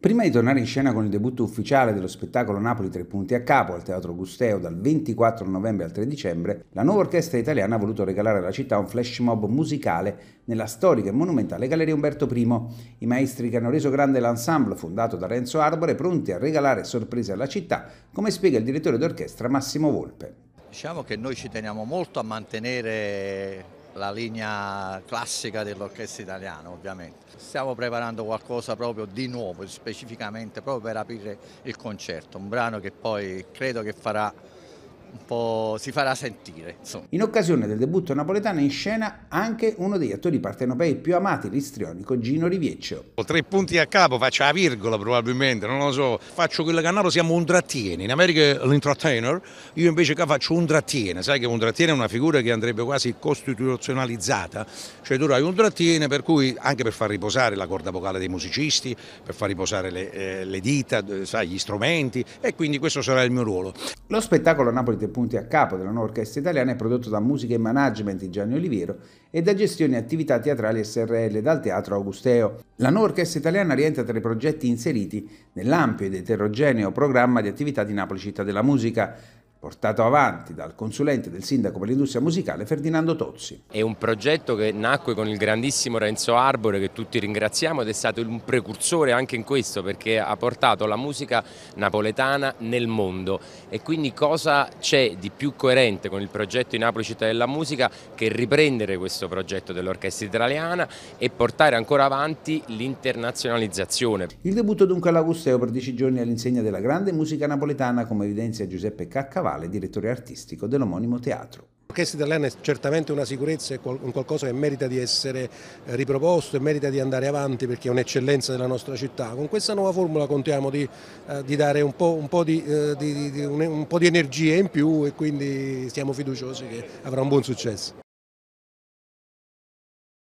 Prima di tornare in scena con il debutto ufficiale dello spettacolo Napoli Tre punti a capo al Teatro Gusteo dal 24 novembre al 3 dicembre, la nuova orchestra italiana ha voluto regalare alla città un flash mob musicale nella storica e monumentale Galleria Umberto I. I maestri che hanno reso grande l'ensemble fondato da Renzo Arbore pronti a regalare sorprese alla città, come spiega il direttore d'orchestra Massimo Volpe. Diciamo che noi ci teniamo molto a mantenere la linea classica dell'orchestra italiana ovviamente. Stiamo preparando qualcosa proprio di nuovo, specificamente proprio per aprire il concerto, un brano che poi credo che farà un po' si farà sentire. Insomma. In occasione del debutto napoletano in scena anche uno degli attori partenopei più amati, l'istrionico Gino Rivieccio. Tre punti a capo, faccio la virgola probabilmente, non lo so. Faccio quello che a Napoli siamo un trattiene, in America l'entertainer, io invece qua faccio un trattiene. Sai che un trattiene è una figura che andrebbe quasi costituzionalizzata, cioè tu hai un trattiene per cui anche per far riposare la corda vocale dei musicisti, per far riposare le, eh, le dita, eh, sai, gli strumenti e quindi questo sarà il mio ruolo. Lo spettacolo Napoli che punti a capo della nuova orchestra italiana è prodotto da Musica e Management di Gianni Oliviero e da Gestione Attività Teatrali SRL dal Teatro Augusteo. La nuova orchestra italiana rientra tra i progetti inseriti nell'ampio ed eterogeneo programma di attività di Napoli Città della Musica portato avanti dal consulente del sindaco per l'industria musicale Ferdinando Tozzi. È un progetto che nacque con il grandissimo Renzo Arbore che tutti ringraziamo ed è stato un precursore anche in questo perché ha portato la musica napoletana nel mondo e quindi cosa c'è di più coerente con il progetto di Napoli Città della Musica che riprendere questo progetto dell'orchestra italiana e portare ancora avanti l'internazionalizzazione. Il debutto dunque all'Agusteo per dieci giorni all'insegna della grande musica napoletana come evidenzia Giuseppe Caccavallo Morale, direttore artistico dell'omonimo teatro. L'orchestra italiana è certamente una sicurezza, è qualcosa che merita di essere eh, riproposto e merita di andare avanti perché è un'eccellenza della nostra città. Con questa nuova formula contiamo di, eh, di dare un po', un, po di, eh, di, un po' di energia in più e quindi siamo fiduciosi che avrà un buon successo.